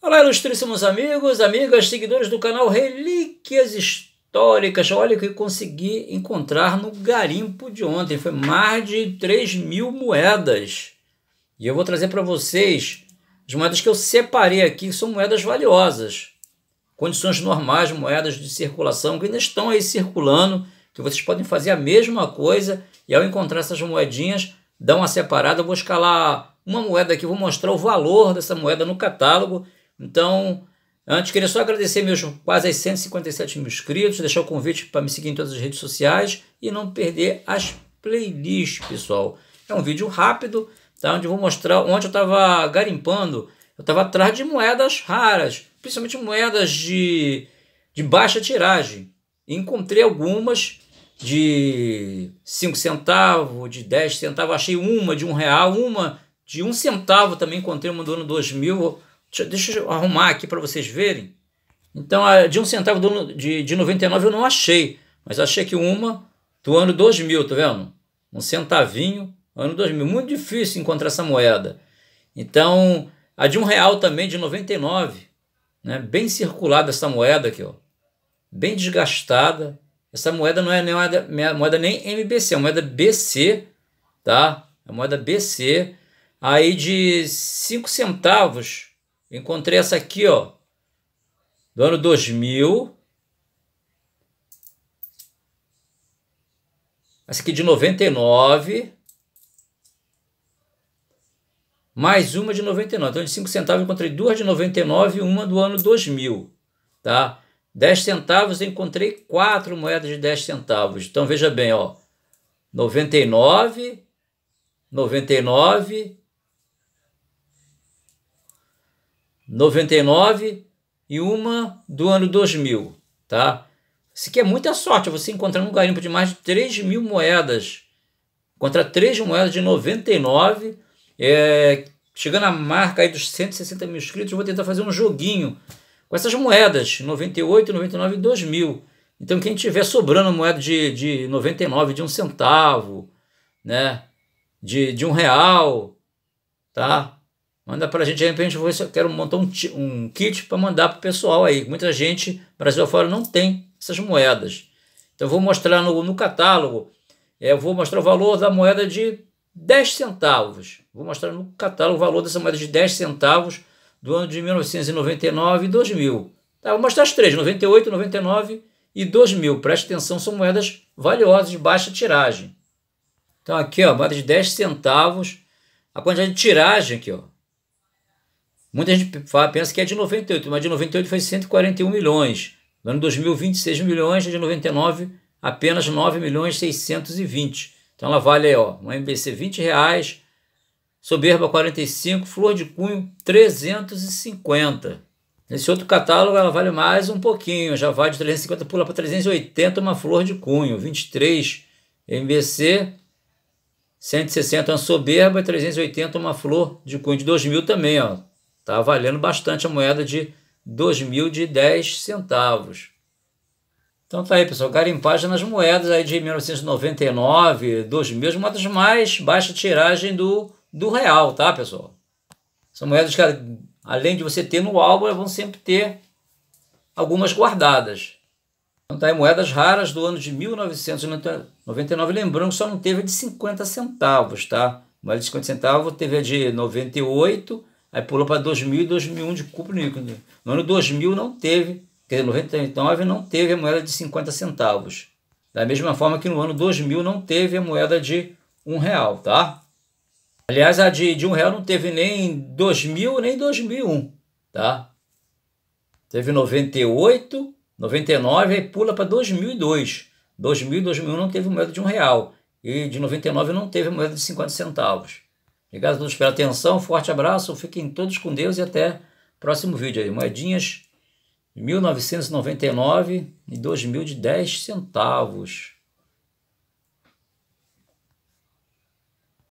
Olá, ilustríssimos amigos, amigas, seguidores do canal Relíquias Históricas. Olha o que consegui encontrar no garimpo de ontem. Foi mais de 3 mil moedas. E eu vou trazer para vocês as moedas que eu separei aqui, são moedas valiosas. Condições normais, moedas de circulação que ainda estão aí circulando, que vocês podem fazer a mesma coisa. E ao encontrar essas moedinhas, dá uma separada. Eu vou escalar uma moeda aqui, vou mostrar o valor dessa moeda no catálogo então, antes, queria só agradecer meus quase 157 mil inscritos, deixar o convite para me seguir em todas as redes sociais e não perder as playlists, pessoal. É um vídeo rápido, tá? Onde eu vou mostrar onde eu estava garimpando. Eu estava atrás de moedas raras, principalmente moedas de, de baixa tiragem. E encontrei algumas de 5 centavos, de 10 centavos, achei uma de um real, uma de um centavo também encontrei uma do ano 2000, Deixa, deixa eu arrumar aqui para vocês verem. Então, a de um centavo do, de, de 99 eu não achei, mas achei que uma do ano 2000, tá vendo? Um centavinho, ano 2000. Muito difícil encontrar essa moeda. Então, a de um real também, de 99, né? bem circulada essa moeda aqui, ó. bem desgastada. Essa moeda não é nem moeda, moeda nem MBC, é moeda BC, tá? É moeda BC. Aí de 5 centavos Encontrei essa aqui, ó. Do ano 2000. Essa aqui de 99. Mais uma de 99. Então, de 5 centavos, encontrei duas de 99 e uma do ano 2000. Tá? 10 centavos, encontrei quatro moedas de 10 centavos. Então, veja bem, ó. 99, 99 99 e uma do ano 2000, tá? Isso aqui é muita sorte, você encontrar um garimpo de mais de 3 mil moedas, contra 3 moedas de 99, é, chegando a marca aí dos 160 mil inscritos, eu vou tentar fazer um joguinho com essas moedas, 98, 99 e 2000. Então quem tiver sobrando moeda de, de 99, de um centavo, né, de, de um real, tá? Manda para a gente, de repente, eu, quero montar um, um kit para mandar para o pessoal aí. Muita gente, Brasil afora, não tem essas moedas. Então, eu vou mostrar no, no catálogo, é, eu vou mostrar o valor da moeda de 10 centavos. Vou mostrar no catálogo o valor dessa moeda de 10 centavos do ano de 1999 e 2000. Tá, vou mostrar as três, 98, 99 e 2000. Preste atenção, são moedas valiosas de baixa tiragem. Então aqui, ó, moeda de 10 centavos. A quantidade de tiragem aqui, ó, Muita gente fala, pensa que é de 98, mas de 98 foi 141 milhões. No ano 2000, 26 milhões, de 99, apenas 9 milhões 620. Então ela vale aí, ó, uma MBC 20 reais, Soberba 45, Flor de Cunho 350. Nesse outro catálogo ela vale mais um pouquinho, já vai de 350 pula para 380 uma Flor de Cunho, 23 MBC 160 uma soberba e 380 uma flor de cunho de 2000 também, ó tá valendo bastante a moeda de 2010 centavos. Então tá aí, pessoal, garimpagem nas moedas aí de 1999, 2000, uma das mais baixa tiragem do, do real, tá, pessoal? São moedas que, além de você ter no álbum, vão sempre ter algumas guardadas. Então tá aí, moedas raras do ano de 1999, lembrando que só não teve a de 50 centavos, tá? Moeda de 50 centavos teve a de 98 Aí pulou para 2000 e 2001 de cupo No ano 2000 não teve, quer dizer, 99 não teve a moeda de 50 centavos. Da mesma forma que no ano 2000 não teve a moeda de um real, tá? Aliás, a de, de um real não teve nem 2000 nem 2001, tá? Teve 98, 99 e pula para 2002. 2000 2001 não teve moeda de um real e de 99 não teve moeda de 50 centavos. Obrigado a todos pela atenção, forte abraço, fiquem todos com Deus e até próximo vídeo aí. Moedinhas 1999 e 2000 de centavos.